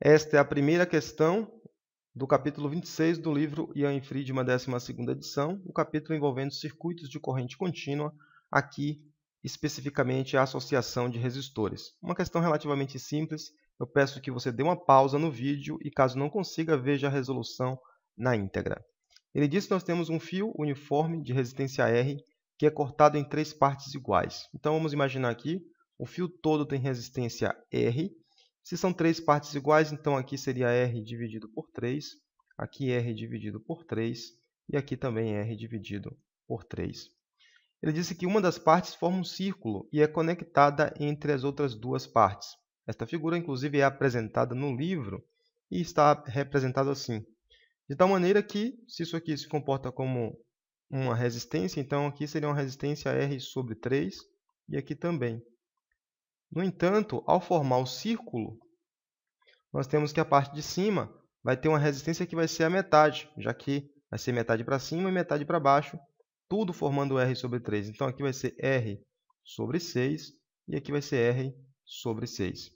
Esta é a primeira questão do capítulo 26 do livro Ian Friedman, 12ª edição, o capítulo envolvendo circuitos de corrente contínua, aqui especificamente a associação de resistores. Uma questão relativamente simples, eu peço que você dê uma pausa no vídeo e caso não consiga, veja a resolução na íntegra. Ele diz que nós temos um fio uniforme de resistência R que é cortado em três partes iguais. Então vamos imaginar aqui, o fio todo tem resistência R, se são três partes iguais, então aqui seria R dividido por 3, aqui R dividido por 3 e aqui também R dividido por 3. Ele disse que uma das partes forma um círculo e é conectada entre as outras duas partes. Esta figura, inclusive, é apresentada no livro e está representado assim. De tal maneira que, se isso aqui se comporta como uma resistência, então aqui seria uma resistência R sobre 3 e aqui também. No entanto, ao formar o círculo, nós temos que a parte de cima vai ter uma resistência que vai ser a metade, já que vai ser metade para cima e metade para baixo, tudo formando R sobre 3. Então aqui vai ser R sobre 6 e aqui vai ser R sobre 6.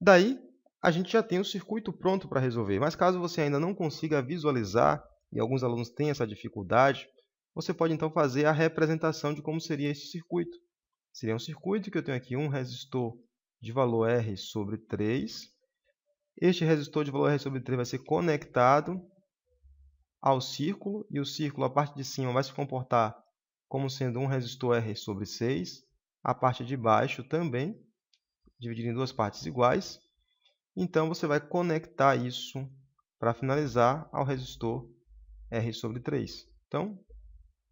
Daí, a gente já tem o circuito pronto para resolver. Mas caso você ainda não consiga visualizar, e alguns alunos têm essa dificuldade, você pode então fazer a representação de como seria esse circuito seria um circuito que eu tenho aqui um resistor de valor R sobre 3. Este resistor de valor R sobre 3 vai ser conectado ao círculo, e o círculo, a parte de cima, vai se comportar como sendo um resistor R sobre 6, a parte de baixo também, dividido em duas partes iguais. Então, você vai conectar isso, para finalizar, ao resistor R sobre 3. Então,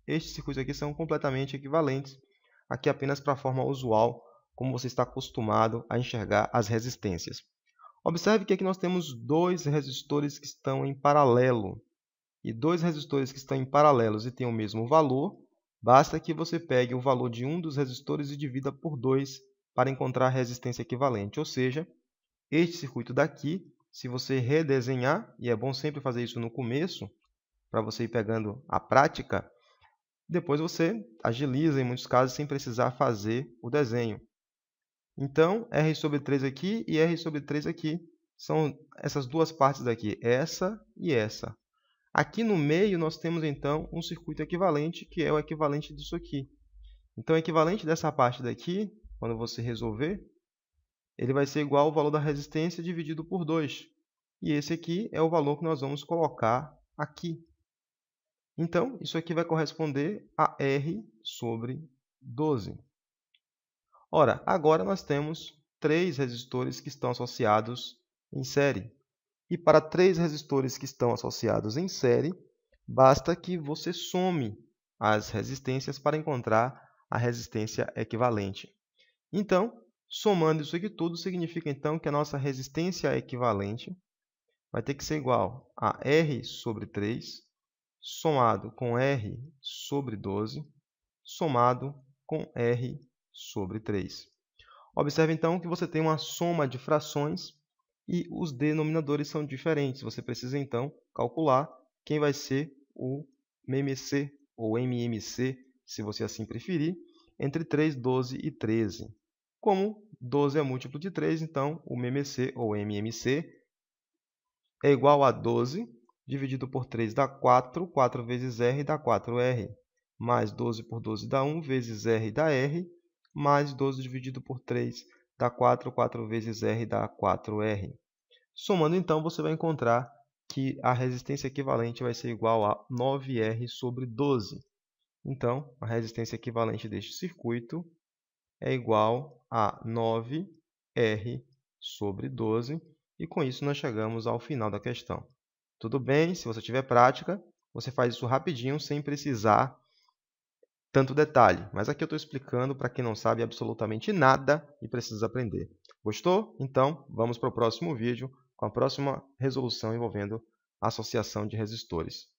estes circuitos aqui são completamente equivalentes aqui apenas para a forma usual, como você está acostumado a enxergar as resistências. Observe que aqui nós temos dois resistores que estão em paralelo. E dois resistores que estão em paralelos e têm o mesmo valor, basta que você pegue o valor de um dos resistores e divida por 2 para encontrar a resistência equivalente. Ou seja, este circuito daqui, se você redesenhar, e é bom sempre fazer isso no começo, para você ir pegando a prática, depois você agiliza em muitos casos sem precisar fazer o desenho. Então, R sobre 3 aqui e R sobre 3 aqui. São essas duas partes aqui, essa e essa. Aqui no meio nós temos então um circuito equivalente, que é o equivalente disso aqui. Então, o equivalente dessa parte daqui, quando você resolver, ele vai ser igual ao valor da resistência dividido por 2. E esse aqui é o valor que nós vamos colocar aqui. Então, isso aqui vai corresponder a R sobre 12. Ora, agora nós temos três resistores que estão associados em série. E para três resistores que estão associados em série, basta que você some as resistências para encontrar a resistência equivalente. Então, somando isso aqui tudo, significa então que a nossa resistência equivalente vai ter que ser igual a R sobre 3 somado com R sobre 12, somado com R sobre 3. Observe, então, que você tem uma soma de frações e os denominadores são diferentes. Você precisa, então, calcular quem vai ser o MMC ou MMC, se você assim preferir, entre 3, 12 e 13. Como 12 é múltiplo de 3, então o MMC ou MMC é igual a 12 dividido por 3 dá 4, 4 vezes r dá 4r, mais 12 por 12 dá 1, vezes r dá r, mais 12 dividido por 3 dá 4, 4 vezes r dá 4r. Somando então, você vai encontrar que a resistência equivalente vai ser igual a 9r sobre 12. Então, a resistência equivalente deste circuito é igual a 9r sobre 12, e com isso nós chegamos ao final da questão. Tudo bem, se você tiver prática, você faz isso rapidinho, sem precisar tanto detalhe. Mas aqui eu estou explicando para quem não sabe absolutamente nada e precisa aprender. Gostou? Então, vamos para o próximo vídeo com a próxima resolução envolvendo associação de resistores.